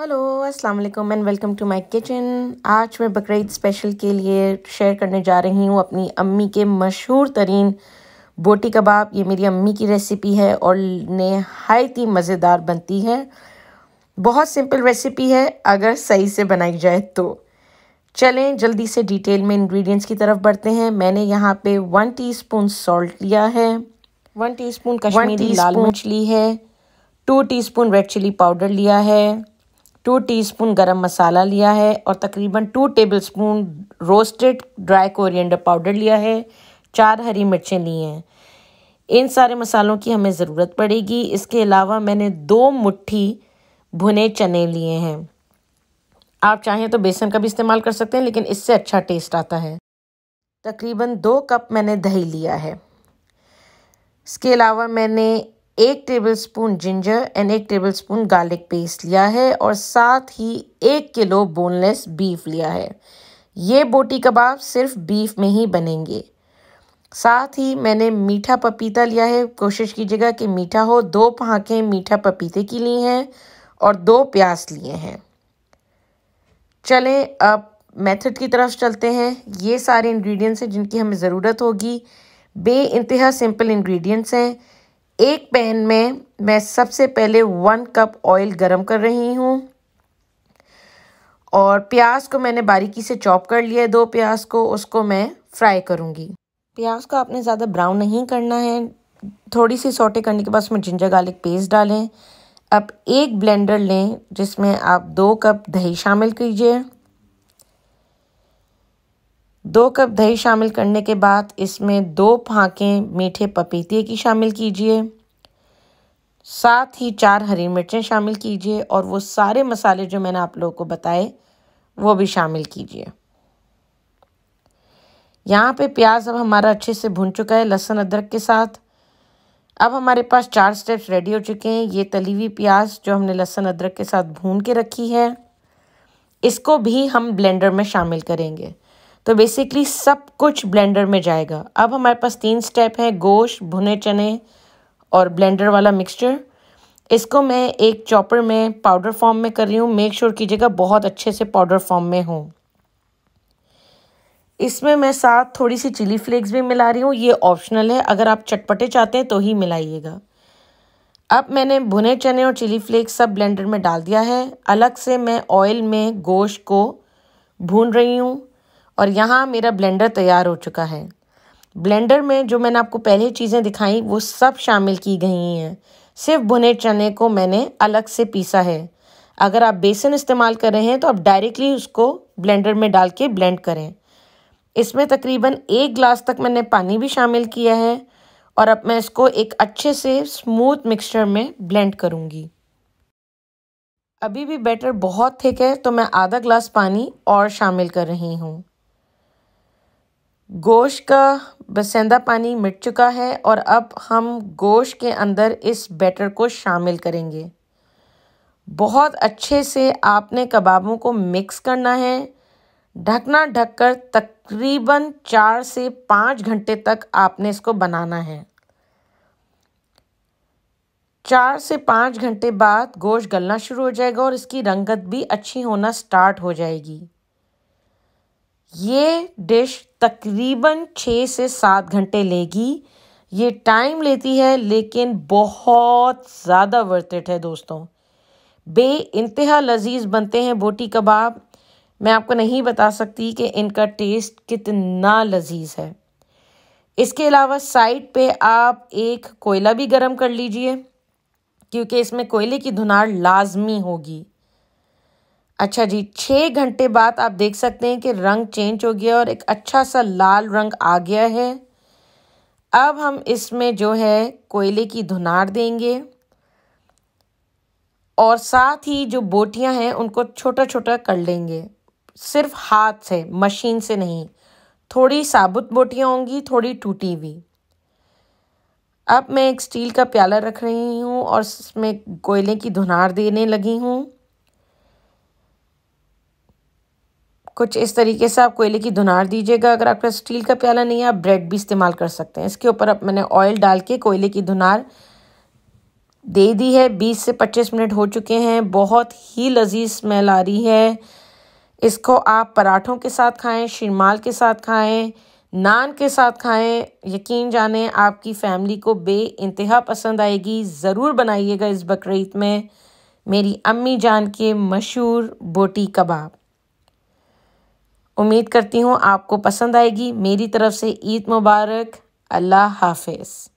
hello अस्सलाम वालेकुम and welcome to my kitchen आज मैं बकरीद स्पेशल के लिए शेयर करने जा रही हूँ अपनी अम्मी के मशहूर तरीन बोटी कबाब ये मेरी अम्मी की रेसिपी है और नहायत ही मज़ेदार बनती है बहुत सिंपल रेसिपी है अगर सही से बनाई जाए तो चलें जल्दी से डिटेल में इंग्रेडिएंट्स की तरफ बढ़ते हैं मैंने यहाँ पे वन टीस्पून सॉल्ट लिया है वन टीस्पून कश्मीरी लाल मिर्च ली है two teaspoon red chilli powder लिया है टू टीस्पून गरम मसाला लिया है और तकरीबन two tablespoon roasted dry coriander powder लिया है चार हरी मिर्चें ली हैं इन सारे मसालों की हमें ज़रूरत पड़ेगी इसके अलावा मैंने दो मुट्ठी भुने चने लिए हैं आप चाहें तो बेसन का भी इस्तेमाल कर सकते हैं लेकिन इससे अच्छा टेस्ट आता है तकरीबन दो कप मैंने दही लिया है इसके अलावा मैंने एक टेबलस्पून जिंजर एंड एक टेबलस्पून गार्लिक पेस्ट लिया है और साथ ही एक किलो बोनलेस बीफ लिया है ये बोटी कबाब सिर्फ बीफ में ही बनेंगे साथ ही मैंने मीठा पपीता लिया है कोशिश कीजिएगा कि मीठा हो दो पहाँकें मीठा पपीते की ली हैं और दो प्याज लिए हैं चलें अब मेथड की तरफ चलते हैं ये सारे इंग्रेडिएंट्स हैं जिनकी हमें ज़रूरत होगी बे इंतहा सिंपल इंग्रेडिएंट्स हैं एक पैन में मैं सबसे पहले वन कप ऑयल गरम कर रही हूँ और प्याज को मैंने बारीकी से चॉप कर लिया है दो प्याज को उसको मैं फ्राई करूँगी प्याज को आपने ज़्यादा ब्राउन नहीं करना है थोड़ी सी सोटे करने के बाद उसमें जिंजर गार्लिक पेस्ट डालें अब एक ब्लेंडर लें जिसमें आप दो कप दही शामिल कीजिए दो कप दही शामिल करने के बाद इसमें दो फांके मीठे पपीते की शामिल कीजिए साथ ही चार हरी मिर्चें शामिल कीजिए और वो सारे मसाले जो मैंने आप लोगों को बताए वो भी शामिल कीजिए यहाँ पे प्याज अब हमारा अच्छे से भुन चुका है लहसुन अदरक के साथ अब हमारे पास चार स्टेप्स रेडी हो चुके हैं ये तली हुई प्याज जो हमने लहसुन अदरक के साथ भून के रखी है इसको भी हम ब्लेंडर में शामिल करेंगे तो बेसिकली सब कुछ ब्लेंडर में जाएगा अब हमारे पास तीन स्टेप हैं गोश्त भुने चने और ब्लेंडर वाला मिक्सचर इसको मैं एक चॉपर में पाउडर फॉर्म में कर रही हूँ मेक श्योर कीजिएगा बहुत अच्छे से पाउडर फॉर्म में हो इसमें मैं साथ थोड़ी सी चिली फ्लेक्स भी मिला रही हूँ ये ऑप्शनल है अगर आप चटपटे चाहते हैं तो ही मिलाइएगा अब मैंने भुने चने और चिली फ्लेक्स सब ब्लेंडर में डाल दिया है अलग से मैं ऑयल में गोश्त को भून रही हूँ और यहाँ मेरा ब्लेंडर तैयार हो चुका है ब्लेंडर में जो मैंने आपको पहले चीज़ें दिखाई वो सब शामिल की गई हैं सिर्फ भुने चने को मैंने अलग से पीसा है अगर आप बेसन इस्तेमाल कर रहे हैं तो आप डायरेक्टली उसको ब्लेंडर में डाल के ब्लेंड करें इसमें तकरीबन एक ग्लास तक मैंने पानी भी शामिल किया है और अब मैं इसको एक अच्छे से स्मूथ मिक्सचर में ब्लेंड करूँगी अभी भी बैटर बहुत थिक है तो मैं आधा ग्लास पानी और शामिल कर रही हूँ गोश्त का बसेंदा पानी मिट चुका है और अब हम गोश के अंदर इस बैटर को शामिल करेंगे बहुत अच्छे से आपने कबाबों को मिक्स करना है ढकना ढककर तकरीबन चार से पाँच घंटे तक आपने इसको बनाना है चार से पाँच घंटे बाद गोश्त गलना शुरू हो जाएगा और इसकी रंगत भी अच्छी होना स्टार्ट हो जाएगी ये डिश तकरीबन छः से सात घंटे लेगी ये टाइम लेती है लेकिन बहुत ज़्यादा वर्थ है दोस्तों बे इंतहा लजीज़ बनते हैं बोटी कबाब मैं आपको नहीं बता सकती कि इनका टेस्ट कितना लजीज है इसके अलावा साइड पे आप एक कोयला भी गरम कर लीजिए क्योंकि इसमें कोयले की धुनार लाजमी होगी अच्छा जी छः घंटे बाद आप देख सकते हैं कि रंग चेंज हो गया और एक अच्छा सा लाल रंग आ गया है अब हम इसमें जो है कोयले की धुनार देंगे और साथ ही जो बोटियां हैं उनको छोटा छोटा कर लेंगे सिर्फ हाथ से मशीन से नहीं थोड़ी साबुत बोटियां होंगी थोड़ी टूटी हुई अब मैं एक स्टील का प्याला रख रही हूँ और इसमें कोयले की धुनार देने लगी हूँ कुछ इस तरीके से आप कोयले की धुनार दीजिएगा अगर आपके पास स्टील का प्याला नहीं है आप ब्रेड भी इस्तेमाल कर सकते हैं इसके ऊपर अब मैंने ऑयल डाल के कोयले की धुनार दे दी है बीस से पच्चीस मिनट हो चुके हैं बहुत ही लजीज स्मेल आ रही है इसको आप पराठों के साथ खाएं शिरमाल के साथ खाएं नान के साथ खाएं यकीन जाने आपकी फैमिली को बे इंतहा पसंद आएगी ज़रूर बनाइएगा इस बकरीद में मेरी अम्मी जान के मशहूर बोटी कबाब उम्मीद करती हूँ आपको पसंद आएगी मेरी तरफ से ईद मुबारक अल्लाह हाफिज़